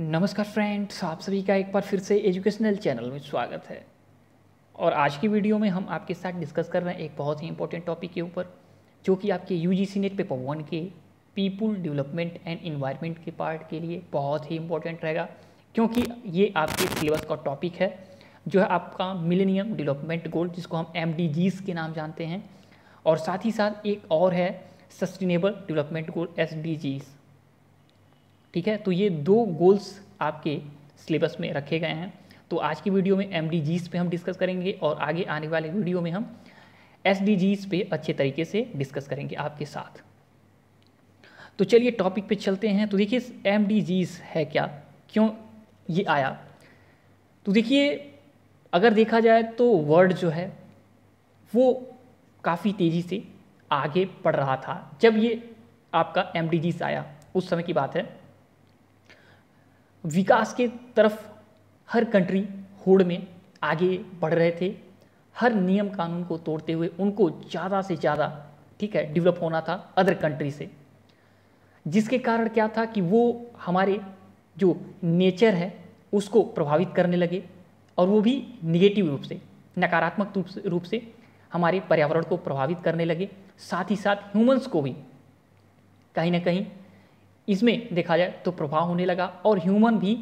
नमस्कार फ्रेंड्स आप सभी का एक बार फिर से एजुकेशनल चैनल में स्वागत है और आज की वीडियो में हम आपके साथ डिस्कस कर रहे हैं एक बहुत ही इंपॉर्टेंट टॉपिक के ऊपर जो कि आपके U G C net paper one के पीपुल डेवलपमेंट एंड इन्वायरमेंट के पार्ट के लिए बहुत ही इंपॉर्टेंट रहेगा क्योंकि ये आपके सिलेबस का टॉपिक है जो है आपका मिलेनियम डेवलपमेंट गोल जिसको हम एम के नाम जानते हैं और साथ ही साथ एक और है सस्टेनेबल डेवलपमेंट गोल एस ठीक है तो ये दो गोल्स आपके सिलेबस में रखे गए हैं तो आज की वीडियो में एम पे हम डिस्कस करेंगे और आगे आने वाले वीडियो में हम एस पे अच्छे तरीके से डिस्कस करेंगे आपके साथ तो चलिए टॉपिक पे चलते हैं तो देखिए एम है क्या क्यों ये आया तो देखिए अगर देखा जाए तो वर्ल्ड जो है वो काफ़ी तेज़ी से आगे बढ़ रहा था जब ये आपका एम आया उस समय की बात है विकास के तरफ हर कंट्री होड़ में आगे बढ़ रहे थे हर नियम कानून को तोड़ते हुए उनको ज़्यादा से ज़्यादा ठीक है डेवलप होना था अदर कंट्री से जिसके कारण क्या था कि वो हमारे जो नेचर है उसको प्रभावित करने लगे और वो भी निगेटिव रूप से नकारात्मक रूप से हमारे पर्यावरण को प्रभावित करने लगे साथ ही साथ ह्यूमंस को भी कहीं ना कहीं इसमें देखा जाए तो प्रभाव होने लगा और ह्यूमन भी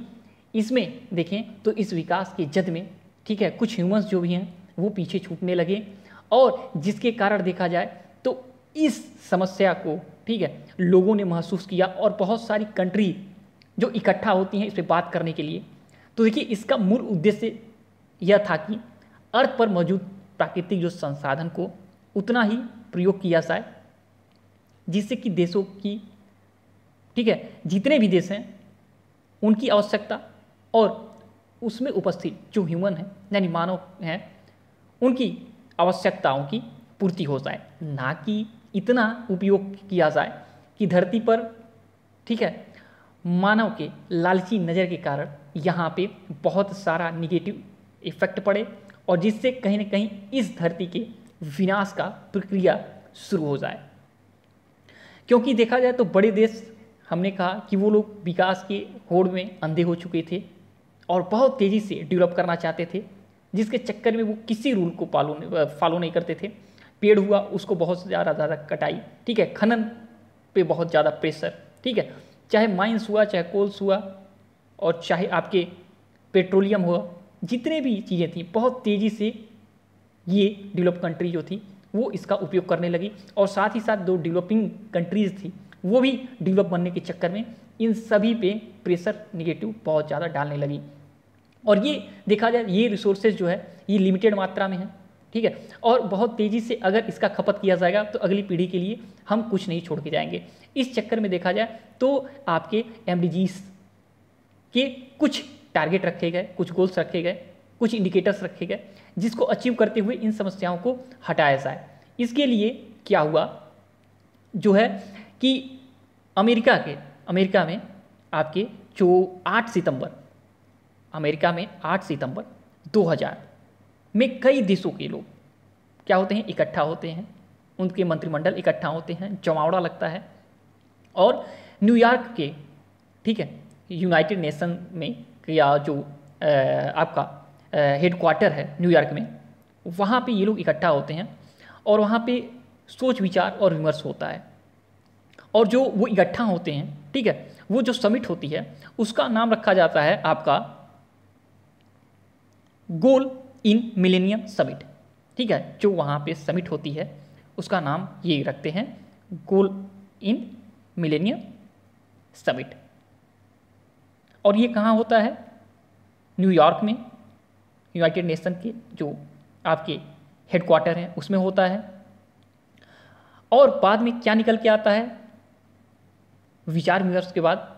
इसमें देखें तो इस विकास की जद में ठीक है कुछ ह्यूमन्स जो भी हैं वो पीछे छूटने लगे और जिसके कारण देखा जाए तो इस समस्या को ठीक है लोगों ने महसूस किया और बहुत सारी कंट्री जो इकट्ठा होती हैं इस पर बात करने के लिए तो देखिए इसका मूल उद्देश्य यह था कि अर्थ पर मौजूद प्राकृतिक जो संसाधन को उतना ही प्रयोग किया जाए जिससे कि देशों की ठीक है जितने भी देश हैं उनकी आवश्यकता और उसमें उपस्थित जो ह्यूमन है यानी मानव हैं उनकी आवश्यकताओं की पूर्ति हो जाए ना कि इतना उपयोग किया जाए कि धरती पर ठीक है मानव के लालची नज़र के कारण यहाँ पे बहुत सारा निगेटिव इफेक्ट पड़े और जिससे कहीं ना कहीं इस धरती के विनाश का प्रक्रिया शुरू हो जाए क्योंकि देखा जाए तो बड़े देश हमने कहा कि वो लोग विकास के होड़ में अंधे हो चुके थे और बहुत तेज़ी से डेवलप करना चाहते थे जिसके चक्कर में वो किसी रूल को पालो फॉलो नहीं करते थे पेड़ हुआ उसको बहुत ज़्यादा ज़्यादा कटाई ठीक है खनन पे बहुत ज़्यादा प्रेशर ठीक है चाहे माइंस हुआ चाहे कोल्स हुआ और चाहे आपके पेट्रोलियम हुआ जितने भी चीज़ें थी बहुत तेज़ी से ये डेवलप कंट्री जो थी वो इसका उपयोग करने लगी और साथ ही साथ दो डेवलपिंग कंट्रीज़ थी वो भी डेवलप बनने के चक्कर में इन सभी पे प्रेशर निगेटिव बहुत ज़्यादा डालने लगी और ये देखा जाए ये रिसोर्सेज जो है ये लिमिटेड मात्रा में है ठीक है और बहुत तेज़ी से अगर इसका खपत किया जाएगा तो अगली पीढ़ी के लिए हम कुछ नहीं छोड़ के जाएंगे इस चक्कर में देखा जाए तो आपके एम के कुछ टारगेट रखे गए कुछ गोल्स रखे गए कुछ इंडिकेटर्स रखे गए जिसको अचीव करते हुए इन समस्याओं को हटाया जाए इसके लिए क्या हुआ जो है कि अमेरिका के अमेरिका में आपके जो आठ सितंबर अमेरिका में आठ सितंबर 2000 में कई देशों के लोग क्या होते हैं इकट्ठा होते हैं उनके मंत्रिमंडल इकट्ठा होते हैं जमावड़ा लगता है और न्यूयॉर्क के ठीक है यूनाइटेड नेशन में या जो आ, आपका हेडक्वार्टर है न्यूयॉर्क में वहाँ पे ये लोग इकट्ठा होते हैं और वहाँ पे सोच विचार और विमर्श होता है और जो वो इकट्ठा होते हैं ठीक है वो जो समिट होती है उसका नाम रखा जाता है आपका गोल इन मिलेनियम समिट ठीक है जो वहाँ पे समिट होती है उसका नाम ये रखते हैं गोल इन मिलेनियम समिट और ये कहाँ होता है न्यूयॉर्क में यूनाइटेड नेशन के जो आपके हेडक्वार्टर हैं उसमें होता है और बाद में क्या निकल के आता है विचार विमर्श के बाद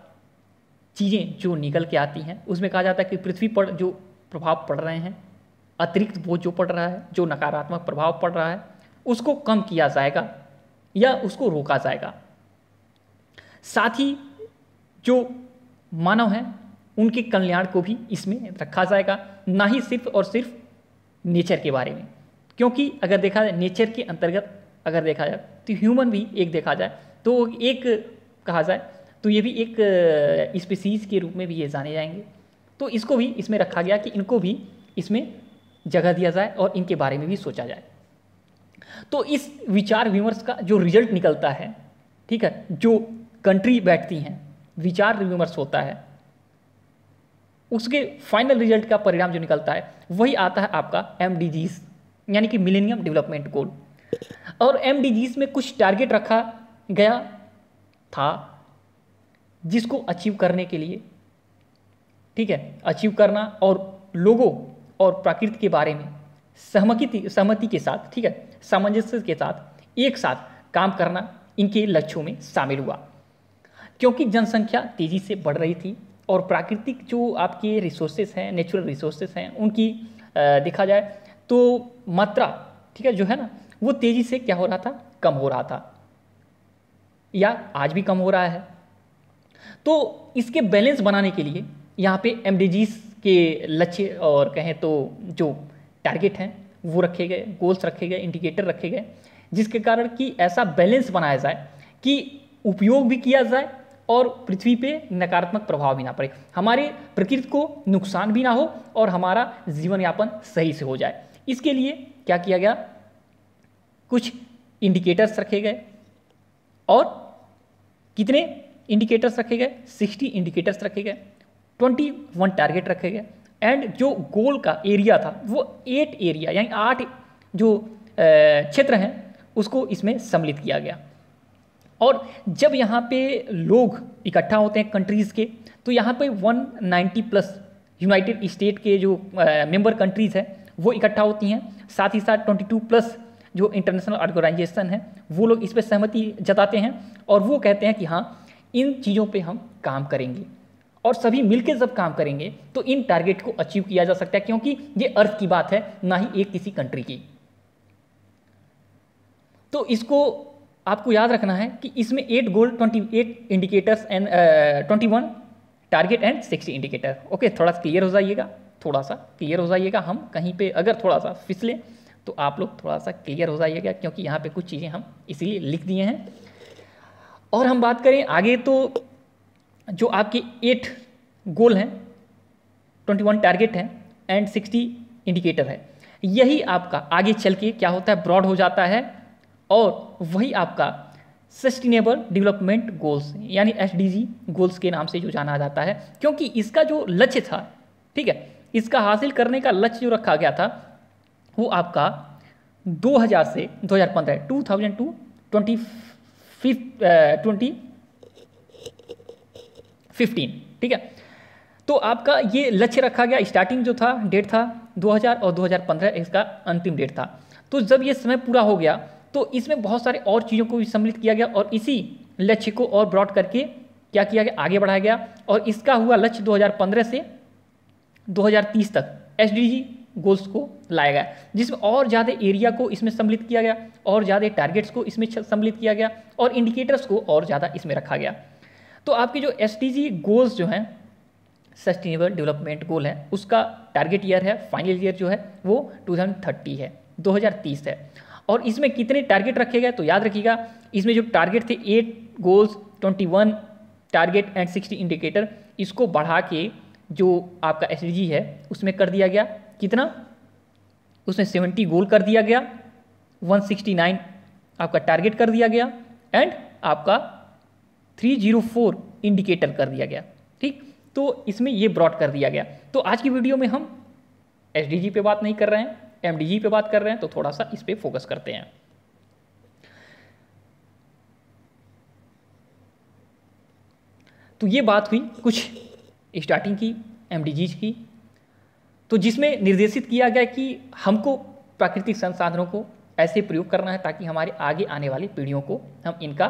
चीज़ें जो निकल के आती हैं उसमें कहा जाता है कि पृथ्वी पर जो प्रभाव पड़ रहे हैं अतिरिक्त बोझ जो पड़ रहा है जो नकारात्मक प्रभाव पड़ रहा है उसको कम किया जाएगा या उसको रोका जाएगा साथ ही जो मानव हैं उनके कल्याण को भी इसमें रखा जाएगा ना ही सिर्फ और सिर्फ नेचर के बारे में क्योंकि अगर देखा जाए नेचर के अंतर्गत अगर देखा जाए तो ह्यूमन भी एक देखा जाए तो एक कहा जाए तो ये भी एक स्पीसीज़ के रूप में भी ये जाने जाएंगे तो इसको भी इसमें रखा गया कि इनको भी इसमें जगह दिया जाए और इनके बारे में भी सोचा जाए तो इस विचार विमर्श का जो रिजल्ट निकलता है ठीक है जो कंट्री बैठती हैं विचार विमर्श होता है उसके फाइनल रिजल्ट का परिणाम जो निकलता है वही आता है आपका एम यानी कि मिलेनियम डेवलपमेंट गोल और एम में कुछ टारगेट रखा गया था जिसको अचीव करने के लिए ठीक है अचीव करना और लोगों और प्रकृति के बारे में सहमति सहमति के साथ ठीक है सामंजस्य के साथ एक साथ काम करना इनके लक्ष्यों में शामिल हुआ क्योंकि जनसंख्या तेज़ी से बढ़ रही थी और प्राकृतिक जो आपके रिसोर्सेज हैं नेचुरल रिसोर्सेस हैं उनकी देखा जाए तो मात्रा ठीक है जो है ना वो तेज़ी से क्या हो रहा था कम हो रहा था या आज भी कम हो रहा है तो इसके बैलेंस बनाने के लिए यहाँ पे एम के लक्ष्य और कहें तो जो टारगेट हैं वो रखे गए गोल्स रखे गए इंडिकेटर रखे गए जिसके कारण कि ऐसा बैलेंस बनाया जाए कि उपयोग भी किया जाए और पृथ्वी पे नकारात्मक प्रभाव भी ना पड़े हमारे प्रकृति को नुकसान भी ना हो और हमारा जीवन यापन सही से हो जाए इसके लिए क्या किया गया कुछ इंडिकेटर्स रखे गए और कितने इंडिकेटर्स रखे गए सिक्सटी इंडिकेटर्स रखे गए ट्वेंटी वन टारगेट रखे गए एंड जो गोल का एरिया था वो एट एरिया यानी आठ जो क्षेत्र हैं उसको इसमें सम्मिलित किया गया और जब यहाँ पे लोग इकट्ठा होते हैं कंट्रीज़ के तो यहाँ पे 190 प्लस यूनाइटेड स्टेट के जो मेंबर कंट्रीज़ हैं वो इकट्ठा होती हैं साथ ही साथ 22 प्लस जो इंटरनेशनल ऑर्गेनाइजेशन है वो लोग इस पर सहमति जताते हैं और वो कहते हैं कि हाँ इन चीज़ों पे हम काम करेंगे और सभी मिलकर जब काम करेंगे तो इन टारगेट को अचीव किया जा सकता है क्योंकि ये अर्थ की बात है ना ही एक किसी कंट्री की तो इसको आपको याद रखना है कि इसमें eight goal twenty eight indicators and twenty one target and sixty indicator okay थोड़ा सा क्लियर हो जाइएगा थोड़ा सा क्लियर हो जाइएगा हम कहीं पे अगर थोड़ा सा फिसले तो आप लोग थोड़ा सा क्लियर हो जाइएगा क्योंकि यहाँ पे कुछ चीज़ें हम इसीलिए लिख दिए हैं और हम बात करें आगे तो जो आपके एट गोल हैं ट्वेंटी वन टारगेट हैं एंड सिक्सटी इंडिकेटर है यही आपका आगे चल के क्या होता है ब्रॉड हो जाता है और वही आपका सस्टेनेबल डेवलपमेंट गोल्स यानी एस गोल्स के नाम से जो जाना जाता है क्योंकि इसका जो लक्ष्य था ठीक है इसका हासिल करने का लक्ष्य जो रखा गया था वो आपका 2000 से 2015 two thousand two twenty fif twenty fifteen ठीक है तो आपका ये लक्ष्य रखा गया स्टार्टिंग जो था डेट था 2000 और 2015 इसका अंतिम डेट था तो जब ये समय पूरा हो गया तो इसमें बहुत सारे और चीज़ों को भी सम्मिलित किया गया और इसी लक्ष्य को और ब्रॉड करके क्या किया गया आगे बढ़ाया गया और इसका हुआ लक्ष्य 2015 से 2030 तक एस गोल्स को लाया गया जिसमें और ज़्यादा एरिया को इसमें सम्मिलित किया गया और ज़्यादा टारगेट्स को इसमें सम्मिलित किया गया और इंडिकेटर्स को और ज़्यादा इसमें रखा गया तो आपके जो एस गोल्स जो हैं सस्टेनेबल डेवलपमेंट गोल है उसका टारगेट ईयर है फाइनल ईयर जो है वो 2030 है 2030 है और इसमें कितने टारगेट रखे गए तो याद रखिएगा इसमें जो टारगेट थे eight goals 21 target and 60 indicator इसको बढ़ा के जो आपका एस है उसमें कर दिया गया कितना उसमें सेवेंटी गोल कर दिया गया वन सिक्सटी नाइन आपका टारगेट कर दिया गया एंड आपका थ्री जीरो फोर इंडिकेटर कर दिया गया ठीक तो इसमें ये ब्रॉड कर दिया गया तो आज की वीडियो में हम एस डी जी पे बात नहीं कर रहे हैं एम पे बात कर रहे हैं तो थोड़ा सा इस पर फोकस करते हैं तो ये बात हुई कुछ स्टार्टिंग की एम डी की तो जिसमें निर्देशित किया गया कि हमको प्राकृतिक संसाधनों को ऐसे प्रयोग करना है ताकि हमारे आगे आने वाली पीढ़ियों को हम इनका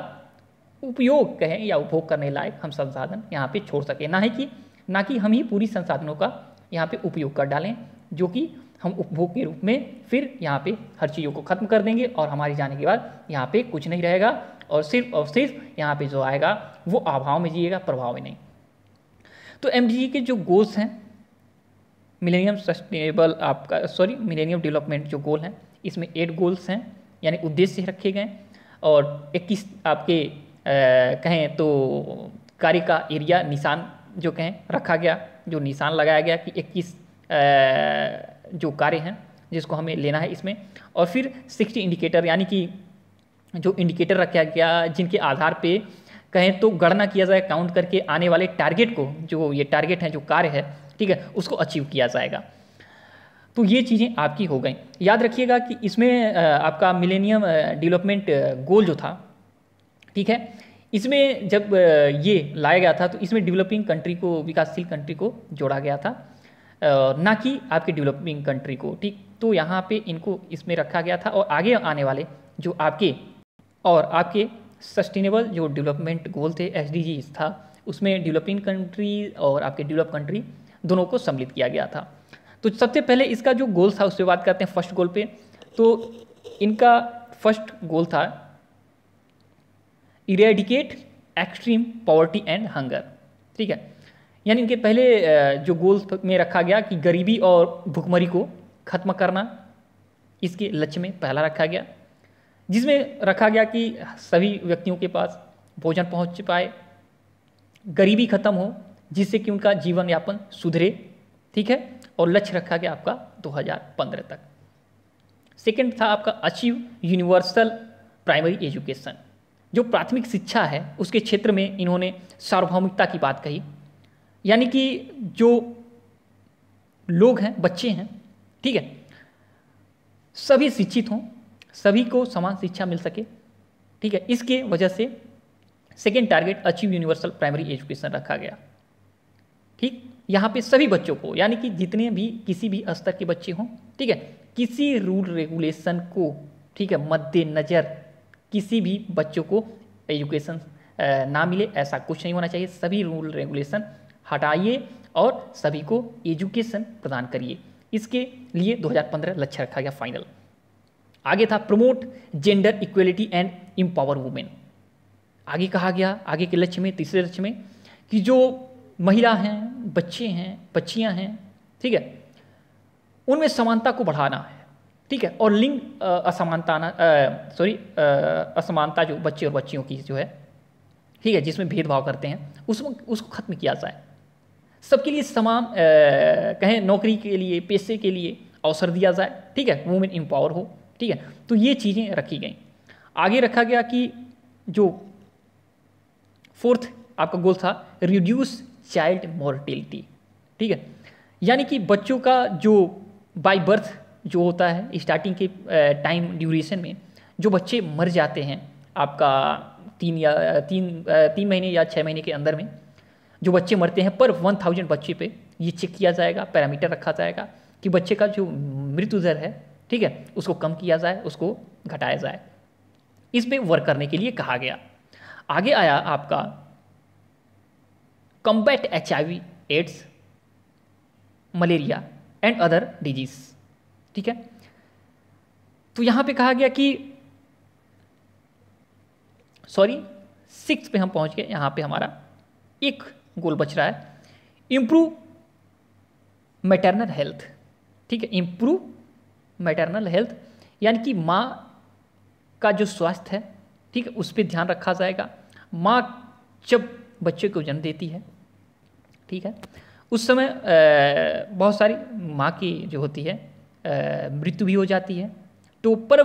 उपयोग कहें या उपभोग करने लायक हम संसाधन यहाँ पे छोड़ सकें ना ही कि ना कि हम ही पूरी संसाधनों का यहाँ पे उपयोग कर डालें जो कि हम उपभोग के रूप में फिर यहाँ पे हर चीज़ों को ख़त्म कर देंगे और हमारे जाने के बाद यहाँ पे कुछ नहीं रहेगा और सिर्फ और सिर्फ यहाँ पे जो आएगा वो अभाव में जिएगा प्रभाव में नहीं तो एम के जो गोल्स हैं मिलेनियम सस्टेनेबल आपका सॉरी मिलेनियम डेवलपमेंट जो गोल है इसमें एट गोल्स हैं यानी उद्देश्य रखे गए और इक्कीस आपके आ, कहें तो कार्य का एरिया निशान जो कहें रखा गया जो निशान लगाया गया कि इक्कीस जो कार्य हैं जिसको हमें लेना है इसमें और फिर सिक्सटी इंडिकेटर यानी कि जो इंडिकेटर रखा गया जिनके आधार पे कहें तो गणना किया जाए काउंट करके आने वाले टारगेट को जो ये टारगेट हैं जो कार्य है ठीक है उसको अचीव किया जाएगा तो ये चीज़ें आपकी हो गई याद रखिएगा कि इसमें आपका मिलेनियम डेवलपमेंट गोल जो था ठीक है इसमें जब ये लाया गया था तो इसमें डेवलपिंग कंट्री को विकासशील कंट्री को जोड़ा गया था ना कि आपके डेवलपिंग कंट्री को ठीक तो यहाँ पे इनको इसमें रखा गया था और आगे आने वाले जो आपके और आपके सस्टेनेबल जो डेवलपमेंट गोल थे एस था उसमें डेवलपिंग कंट्री और आपके डेवलप कंट्री दोनों को सम्मिलित किया गया था तो सबसे पहले इसका जो गोल था उससे बात करते हैं फर्स्ट गोल पे तो इनका फर्स्ट गोल था eradicate extreme poverty and hunger ठीक है यानी इनके पहले जो गोल में रखा गया कि गरीबी और भुखमरी को ख़त्म करना इसके लक्ष्य में पहला रखा गया जिसमें रखा गया कि सभी व्यक्तियों के पास भोजन पहुंच पाए गरीबी खत्म हो जिससे कि उनका जीवन यापन सुधरे ठीक है और लक्ष्य रखा गया आपका 2015 तक सेकेंड था आपका अचीव यूनिवर्सल प्राइमरी एजुकेशन जो प्राथमिक शिक्षा है उसके क्षेत्र में इन्होंने सार्वभौमिकता की बात कही यानी कि जो लोग हैं बच्चे हैं ठीक है सभी शिक्षित हों सभी को समान शिक्षा मिल सके ठीक है इसके वजह से second target achieve universal primary education रखा गया ठीक यहाँ पे सभी बच्चों को यानी कि जितने भी किसी भी स्तर के बच्चे हों ठीक है किसी रूल रेगुलेशन को ठीक है मद्देनज़र किसी भी बच्चों को एजुकेशन ना मिले ऐसा कुछ नहीं होना चाहिए सभी रूल रेगुलेशन हटाइए और सभी को एजुकेशन प्रदान करिए इसके लिए 2015 लक्ष्य रखा गया फाइनल आगे था promote gender equality and empower women आगे कहा गया आगे के लक्ष्य में तीसरे लक्ष्य में कि जो महिला हैं बच्चे हैं बच्चियां हैं ठीक है उनमें समानता को बढ़ाना है ठीक है और लिंग असमानता सॉरी असमानता जो बच्चे और बच्चियों की जो है ठीक है जिसमें भेदभाव करते हैं उसमें उसको खत्म किया जाए सबके लिए समान कहें नौकरी के लिए पैसे के लिए अवसर दिया जाए ठीक है वुमेन एम्पावर हो ठीक है तो ये चीज़ें रखी गई आगे रखा गया कि जो फोर्थ आपका गोल था रिड्यूस चाइल्ड मोर्टिलिटी ठीक है यानी कि बच्चों का जो बाई बर्थ जो होता है स्टार्टिंग के टाइम ड्यूरेशन में जो बच्चे मर जाते हैं आपका तीन या तीन तीन महीने या छः महीने के अंदर में जो बच्चे मरते हैं पर वन थाउजेंड बच्चे पे ये चेक किया जाएगा पैरामीटर रखा जाएगा कि बच्चे का जो मृत्यु दर है ठीक है उसको कम किया जाए उसको घटाया जाए इस पर वर्क करने के लिए कहा गया आगे आया आपका combat HIV, AIDS, malaria and other disease ठीक है तो यहाँ पे कहा गया कि सॉरी सिक्स पे हम पहुँच गए यहाँ पे हमारा एक गोल बच रहा है इम्प्रूव मैटरनल हेल्थ ठीक है इम्प्रूव मैटरनल हेल्थ यानी कि माँ का जो स्वास्थ्य है ठीक है उस पर ध्यान रखा जाएगा माँ जब बच्चे को जन्म देती है ठीक है उस समय बहुत सारी माँ की जो होती है मृत्यु भी हो जाती है तो पर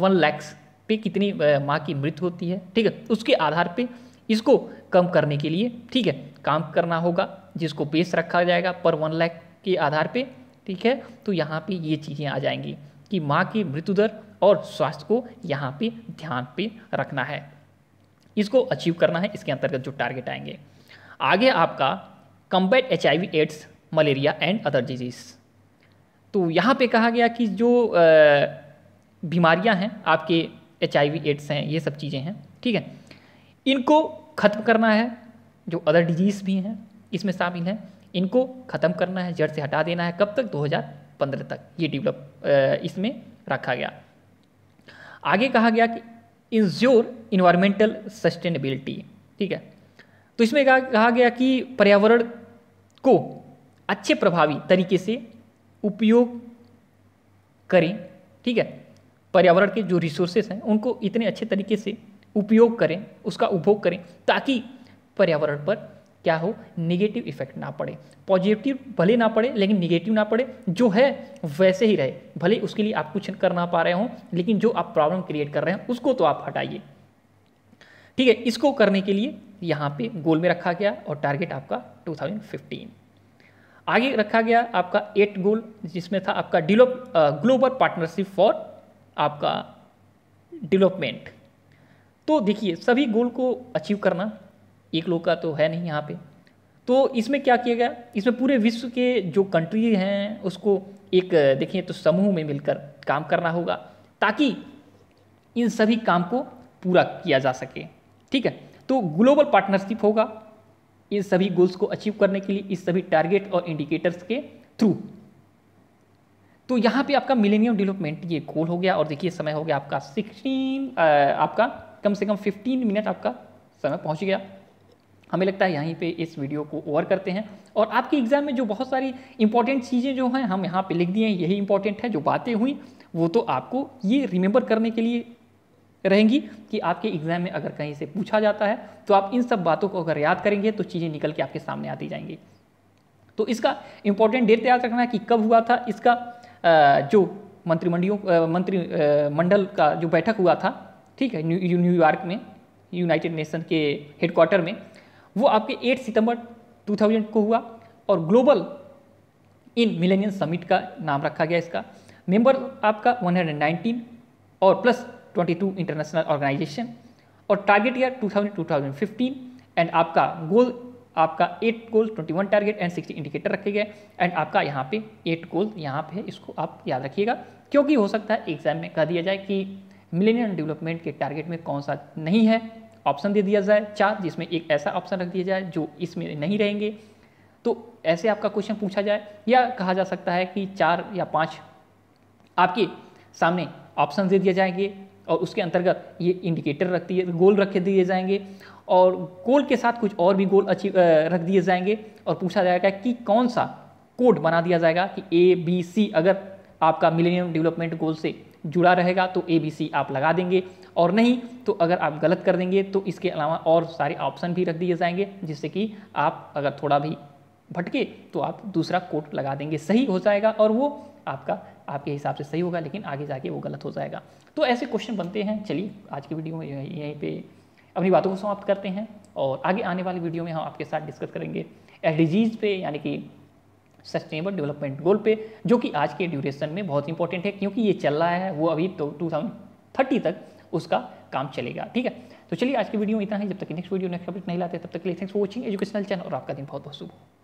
वन लैक्स पे कितनी माँ की मृत्यु होती है ठीक है उसके आधार पे इसको कम करने के लिए ठीक है काम करना होगा जिसको बेस रखा जाएगा पर वन लैख के आधार पे ठीक है तो यहाँ पे ये चीज़ें आ जाएंगी कि माँ की मृत्यु दर और स्वास्थ्य को यहाँ पे ध्यान पे रखना है इसको अचीव करना है इसके अंतर्गत जो टारगेट आएंगे आगे आपका combat H I V AIDS malaria and other disease तो यहाँ पे कहा गया कि जो बीमारियाँ हैं आपके एच आई वी एड्स हैं ये सब चीज़ें हैं ठीक है इनको ख़त्म करना है जो अदर डिजीज़ भी हैं इसमें शामिल हैं इनको ख़त्म करना है जड़ से हटा देना है कब तक 2015 तक ये डेवलप इसमें रखा गया आगे कहा गया कि इंज्योर इन्वायरमेंटल सस्टेनेबिलिटी ठीक है तो इसमें कहा गया कि पर्यावरण को अच्छे प्रभावी तरीके से उपयोग करें ठीक है पर्यावरण के जो रिसोर्सेस हैं उनको इतने अच्छे तरीके से उपयोग करें उसका उपभोग करें ताकि पर्यावरण पर क्या हो निगेटिव इफेक्ट ना पड़े पॉजिटिव भले ना पड़े लेकिन निगेटिव ना पड़े जो है वैसे ही रहे भले उसके लिए आप कुछ कर ना पा रहे हो लेकिन जो आप प्रॉब्लम क्रिएट कर रहे हैं उसको तो आप हटाइए ठीक है इसको करने के लिए यहाँ पे गोल में रखा गया और टारगेट आपका 2015 आगे रखा गया आपका एट गोल जिसमें था आपका डिलोप ग्लोबल पार्टनरशिप फॉर आपका डेवलपमेंट तो देखिए सभी गोल को अचीव करना एक लोग का तो है नहीं यहाँ पे तो इसमें क्या किया गया इसमें पूरे विश्व के जो कंट्री हैं उसको एक देखिए तो समूह में मिलकर काम करना होगा ताकि इन सभी काम को पूरा किया जा सके ठीक है तो ग्लोबल पार्टनरशिप होगा इन सभी गोल्स को अचीव करने के लिए इस सभी टारगेट और इंडिकेटर्स के थ्रू तो यहां पे आपका मिलेनियम डेवलपमेंट ये गोल हो गया और देखिए समय हो गया आपका सिक्सटीन आपका कम से कम फिफ्टीन मिनट आपका समय पहुंच गया हमें लगता है यहीं पे इस वीडियो को ओवर करते हैं और आपके एग्ज़ाम में जो बहुत सारी इंपॉर्टेंट चीज़ें जो हैं हम यहाँ पे लिख दिए हैं यही इंपॉर्टेंट है जो बातें हुई वो तो आपको ये रिमेंबर करने के लिए रहेंगी कि आपके एग्जाम में अगर कहीं से पूछा जाता है तो आप इन सब बातों को अगर याद करेंगे तो चीज़ें निकल के आपके सामने आती जाएंगी तो इसका इंपॉर्टेंट डेट याद रखना है कि कब हुआ था इसका जो मंत्रिमंडियों मंत्री मंडल का जो बैठक हुआ था ठीक है न्यूयॉर्क में यूनाइटेड नेशन के हेडक्वार्टर में वो आपके 8 सितंबर 2000 को हुआ और ग्लोबल इन मिलेनियन समिट का नाम रखा गया इसका मेंबर आपका 119 और प्लस 22 इंटरनेशनल ऑर्गेनाइजेशन और टारगेट ईयर थाउजेंड 2015 एंड आपका गोल आपका eight goal 21 target and 60 indicator रखे गए एंड आपका यहाँ पे एट गोल यहाँ पे है इसको आप याद रखिएगा क्योंकि हो सकता है एग्जाम में कह दिया जाए कि मिलेनियम डेवलपमेंट के टारगेट में कौन सा नहीं है ऑप्शन दे दिया जाए चार जिसमें एक ऐसा ऑप्शन रख दिया जाए जो इसमें नहीं रहेंगे तो ऐसे आपका क्वेश्चन पूछा जाए या कहा जा सकता है कि चार या पाँच आपके सामने ऑप्शन दे दिए जाएंगे और उसके अंतर्गत ये इंडिकेटर रख दिए गोल रख दिए जाएंगे और गोल के साथ कुछ और भी गोल अचीव रख दिए जाएंगे और पूछा जाएगा कि कौन सा कोड बना दिया जाएगा कि ए बी सी अगर आपका मिलेनियम डेवलपमेंट गोल से जुड़ा रहेगा तो ए बी सी आप लगा देंगे और नहीं तो अगर आप गलत कर देंगे तो इसके अलावा और सारे ऑप्शन भी रख दिए जाएंगे जिससे कि आप अगर थोड़ा भी भटके तो आप दूसरा कोड लगा देंगे सही हो जाएगा और वो आपका आपके हिसाब से सही होगा लेकिन आगे जाके वो गलत हो जाएगा तो ऐसे क्वेश्चन बनते हैं चलिए आज की वीडियो में यहीं पर अपनी बातों को समाप्त करते हैं और आगे आने वाली वीडियो में हम आपके साथ डिस्कस करेंगे एस पे यानी कि सस्टेनेबल डेवलपमेंट गोल पे जो कि आज के ड्यूरेशन में बहुत इंपॉर्टेंट है क्योंकि ये चल रहा है वो अभी तो टू थर्टी तक उसका काम चलेगा ठीक है तो चलिए आज की वीडियो में इतना ही जब तक नेक्स्ट वीडियो नेक्स्ट अपडेट नहीं लाते तब तक के लिए thanks for watching educational channel और आपका दिन बहुत बहुत शुभ हो